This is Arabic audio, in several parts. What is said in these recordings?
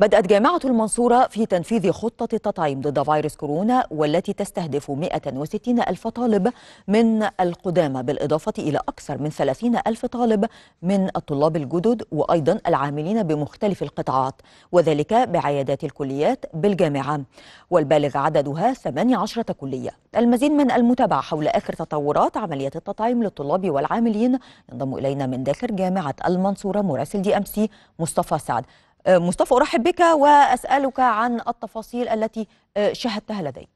بدأت جامعة المنصورة في تنفيذ خطة التطعيم ضد فيروس كورونا والتي تستهدف 160 ألف طالب من القدامى بالإضافة إلى أكثر من 30 ألف طالب من الطلاب الجدد وأيضا العاملين بمختلف القطاعات وذلك بعيادات الكليات بالجامعة والبالغ عددها 18 كلية المزيد من المتابعة حول آخر تطورات عملية التطعيم للطلاب والعاملين ينضم إلينا من داخل جامعة المنصورة مراسل دي أمسي مصطفى سعد آه، مصطفى أرحب بك وأسألك عن التفاصيل التي آه، شاهدتها لديك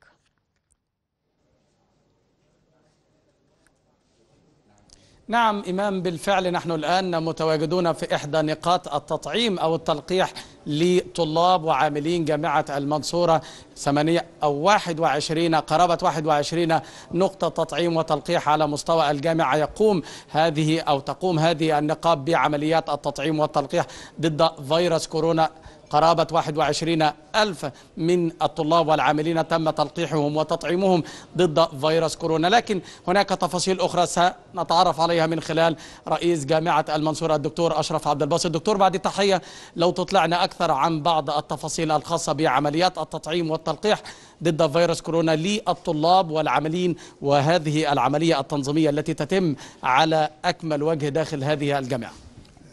نعم إمام بالفعل نحن الآن متواجدون في إحدى نقاط التطعيم أو التلقيح لطلاب وعاملين جامعة المنصورة ثمانية أو 21 قرابة 21 نقطة تطعيم وتلقيح على مستوى الجامعة يقوم هذه أو تقوم هذه النقاب بعمليات التطعيم والتلقيح ضد فيروس كورونا قرابة 21 ألف من الطلاب والعاملين تم تلقيحهم وتطعيمهم ضد فيروس كورونا لكن هناك تفاصيل أخرى سنتعرف عليها من خلال رئيس جامعة المنصورة الدكتور أشرف عبد الباسط الدكتور بعد التحية لو تطلعنا أكثر عن بعض التفاصيل الخاصة بعمليات التطعيم والتلقيح ضد فيروس كورونا للطلاب والعاملين وهذه العملية التنظيمية التي تتم على أكمل وجه داخل هذه الجامعة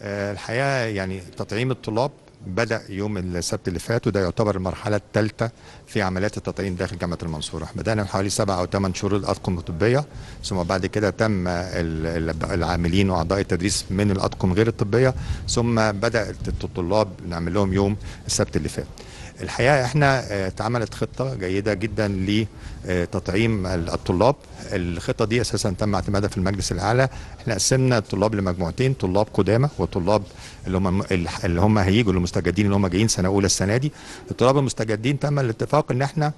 آه، الحقيقه يعني تطعيم الطلاب بدا يوم السبت اللي فات وده يعتبر المرحله الثالثه في عمليات التطعيم داخل جامعه المنصوره بدانا من حوالي سبع او ثمان شهور الاطقم الطبيه ثم بعد كده تم العاملين واعضاء التدريس من الاطقم غير الطبيه ثم بدات الطلاب نعمل لهم يوم السبت اللي فات الحقيقه احنا آه، اتعملت خطه جيده جدا لتطعيم الطلاب الخطه دي اساسا تم اعتمادها في المجلس الاعلى احنا قسمنا الطلاب لمجموعتين طلاب قدامى وطلاب اللي هم اللي هم هيجوا المستجدين اللي هم جايين سنه اولى السنه دي الطلاب المستجدين تم الاتفاق ان احنا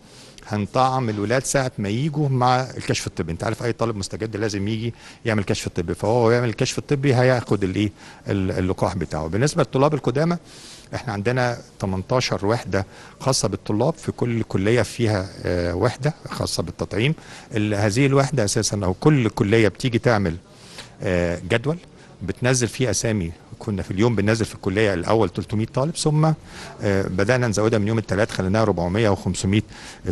هنطعم الولاد ساعه ما يجوا مع الكشف الطبي انت عارف اي طالب مستجد لازم يجي يعمل كشف طبي فهو يعمل الكشف الطبي هياخد الايه اللقاح بتاعه بالنسبه للطلاب القدامى احنا عندنا 18 وحده خاصه بالطلاب في كل كليه فيها آه، وحده خاصه بالتطعيم هذه الوحده اساسا او كل كليه بتيجي تعمل آه، جدول بتنزل فيه اسامي كنا في اليوم بننزل في الكليه الاول 300 طالب ثم آه، بدانا نزودها من يوم الثلاث خليناها 400 و500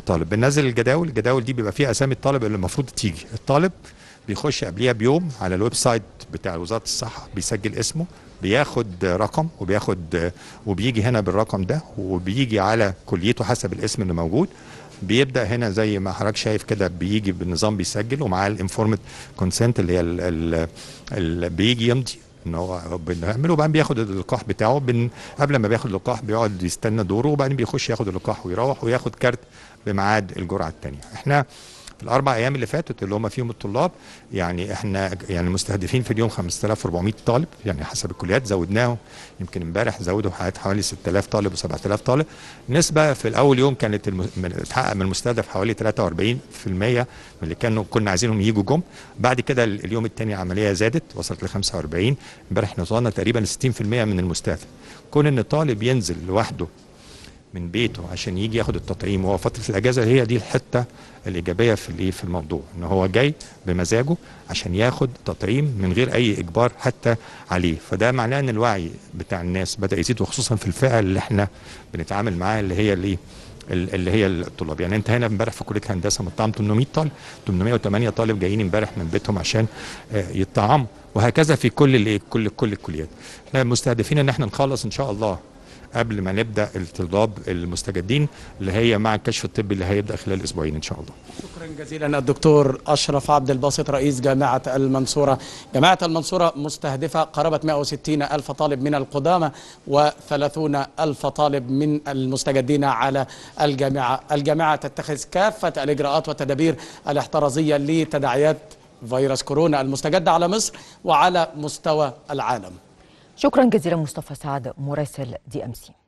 طالب بننزل الجداول الجداول دي بيبقى فيها اسامي الطالب اللي المفروض تيجي الطالب بيخش قبليها بيوم على الويب سايت بتاع وزاره الصحه بيسجل اسمه بياخد رقم وبياخد آه، وبيجي هنا بالرقم ده وبيجي على كليته حسب الاسم اللي موجود بيبدا هنا زي ما حضرتك شايف كده بيجي بالنظام بيسجل ومعاه الانفورمت كونسنت اللي هي ال ال الـ بيجي يمضي ان هو بنعمله وبعدين بياخد اللقاح بتاعه بن... قبل ما بياخد اللقاح بيقعد يستنى دوره وبعدين بيخش ياخد اللقاح ويروح وياخد كارت بميعاد الجرعه الثانيه احنا في الاربع ايام اللي فاتت اللي هم فيهم الطلاب يعني احنا يعني المستهدفين في اليوم 5400 طالب يعني حسب الكليات زودناهم يمكن امبارح زودوا حوالي 6000 طالب و7000 طالب نسبه في الاول يوم كانت اتحقق من المستهدف حوالي 43% من اللي كانوا كنا عايزينهم يجوا جم بعد كده اليوم الثاني عمليه زادت وصلت ل 45 امبارح احنا وصلنا تقريبا 60% من المستهدف كون ان طالب ينزل لوحده من بيته عشان يجي ياخد التطعيم وهو فتره الاجازه هي دي الحته الايجابيه في الايه في الموضوع ان هو جاي بمزاجه عشان ياخد تطعيم من غير اي اجبار حتى عليه فده معناه ان الوعي بتاع الناس بدا يزيد وخصوصا في الفئه اللي احنا بنتعامل معاها اللي هي الايه اللي هي الطلاب يعني انت هنا امبارح في كليه هندسه مطعم 800 طالب 808 طالب جايين امبارح من بيتهم عشان آه، يطعموا وهكذا في كل كل كل الكليات احنا مستهدفين ان احنا نخلص ان شاء الله قبل ما نبدا الطلاب المستجدين اللي هي مع الكشف الطبي اللي هيبدا خلال اسبوعين ان شاء الله. شكرا جزيلا الدكتور اشرف عبد الباسط رئيس جامعه المنصوره. جامعه المنصوره مستهدفه قرابه 160 الف طالب من القدامى و30 الف طالب من المستجدين على الجامعه. الجامعه تتخذ كافه الاجراءات والتدابير الاحترازيه لتداعيات فيروس كورونا المستجد على مصر وعلى مستوى العالم شكرا جزيلا مصطفى سعد مراسل دي ام سي